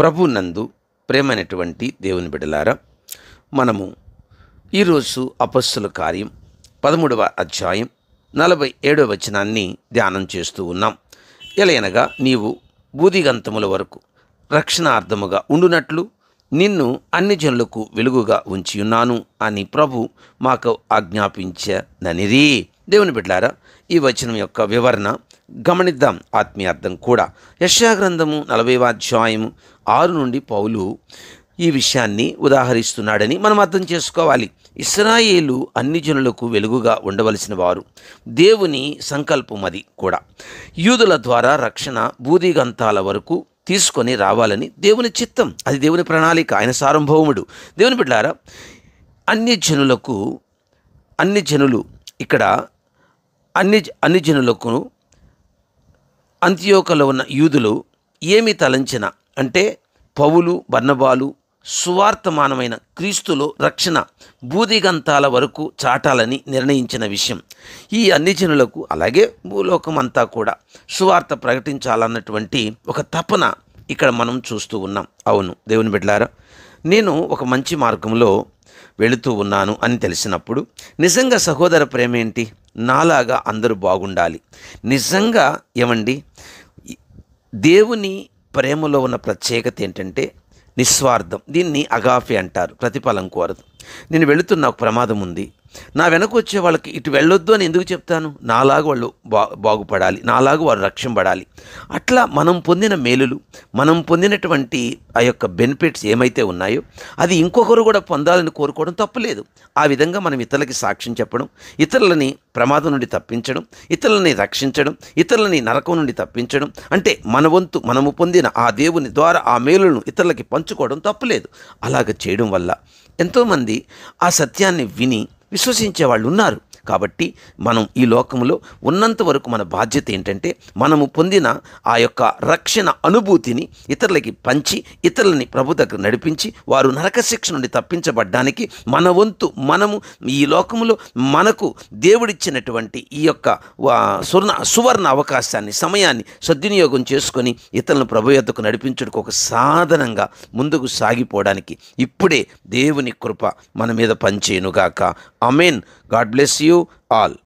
ప్రభు నందు ప్రేమైనటువంటి దేవుని బిడలారా మనము ఈరోజు అపస్సుల కార్యం పదమూడవ అధ్యాయం నలభై ఏడవ వచనాన్ని ధ్యానం చేస్తూ ఉన్నాం ఎలయనగా నీవు బూదిగంతముల వరకు రక్షణార్థముగా ఉండునట్లు నిన్ను అన్ని జనులకు వెలుగుగా ఉంచి ఉన్నాను అని ప్రభు మాకు ఆజ్ఞాపించననిది దేవుని బిడ్డారా ఈ వచనం యొక్క వివరణ గమనిద్దాం ఆత్మీయార్థం కూడా గ్రంథము నలభైవ అధ్యాయం ఆరు నుండి పౌలు ఈ విషయాన్ని ఉదాహరిస్తున్నాడని మనం అర్థం చేసుకోవాలి ఇస్రాయేలు అన్ని జనులకు వెలుగుగా ఉండవలసిన వారు దేవుని సంకల్పం అది కూడా యూదుల ద్వారా రక్షణ భూదిగంతాల వరకు తీసుకొని రావాలని దేవుని చిత్తం అది దేవుని ప్రణాళిక ఆయన సార్వభౌముడు దేవుని బిడ్డారా అన్ని జనులకు అన్ని జనులు ఇక్కడ అన్ని అన్ని జనులకు అంత్యోకలో ఉన్న యూదులు ఏమి తలంచిన అంటే పౌలు బన్నబాలు సువార్థమానమైన క్రీస్తులో రక్షణ బూదిగంతాల వరకు చాటాలని నిర్ణయించిన విషయం ఈ అన్ని జనులకు అలాగే భూలోకం అంతా కూడా సువార్త ప్రకటించాలన్నటువంటి ఒక తపన ఇక్కడ మనం చూస్తూ ఉన్నాం అవును దేవుని బిడ్డారా నేను ఒక మంచి మార్గంలో వెళుతూ ఉన్నాను అని తెలిసినప్పుడు నిజంగా సహోదర ప్రేమ ఏంటి నాలాగా అందరూ బాగుండాలి నిజంగా ఏమండి దేవుని ప్రేమలో ఉన్న ప్రత్యేకత ఏంటంటే నిస్వార్థం దీన్ని అగాఫి అంటారు ప్రతిఫలం కోరదు నేను వెళుతున్న ఒక ప్రమాదం ఉంది నా వెనక వచ్చే వాళ్ళకి ఇటు వెళ్ళొద్దు అని ఎందుకు చెప్తాను నాలాగా వాళ్ళు బా బాగుపడాలి నాలాగా వారు రక్షింపడాలి అట్లా మనం పొందిన మేలులు మనం పొందినటువంటి ఆ యొక్క బెనిఫిట్స్ ఏమైతే ఉన్నాయో అది ఇంకొకరు కూడా పొందాలని కోరుకోవడం తప్పులేదు ఆ విధంగా మనం ఇతరులకి సాక్ష్యం చెప్పడం ఇతరులని ప్రమాదం నుండి తప్పించడం ఇతరులని రక్షించడం ఇతరులని నరకం నుండి తప్పించడం అంటే మన వంతు మనము పొందిన ఆ దేవుని ద్వారా ఆ మేలులను ఇతరులకి పంచుకోవడం తప్పులేదు అలాగ చేయడం వల్ల ఎంతోమంది ఆ సత్యాన్ని విని విశ్వసించే వాళ్ళు ఉన్నారు కాబట్టి మనం ఈ లోకంలో ఉన్నంత వరకు మన బాధ్యత ఏంటంటే మనము పొందిన ఆ యొక్క రక్షణ అనుభూతిని ఇతరులకి పంచి ఇతరులని ప్రభు దగ్గర నడిపించి వారు నరకశిక్ష నుండి తప్పించబడ్డానికి మన వంతు మనము ఈ లోకంలో మనకు దేవుడిచ్చినటువంటి ఈ యొక్క సువర్ణ సువర్ణ అవకాశాన్ని సమయాన్ని సద్వినియోగం చేసుకొని ఇతరులను ప్రభు యొక్కకు నడిపించడానికి ఒక సాధనంగా ముందుకు సాగిపోవడానికి ఇప్పుడే దేవుని కృప మన మీద పనిచేయనుగాక amen God bless you all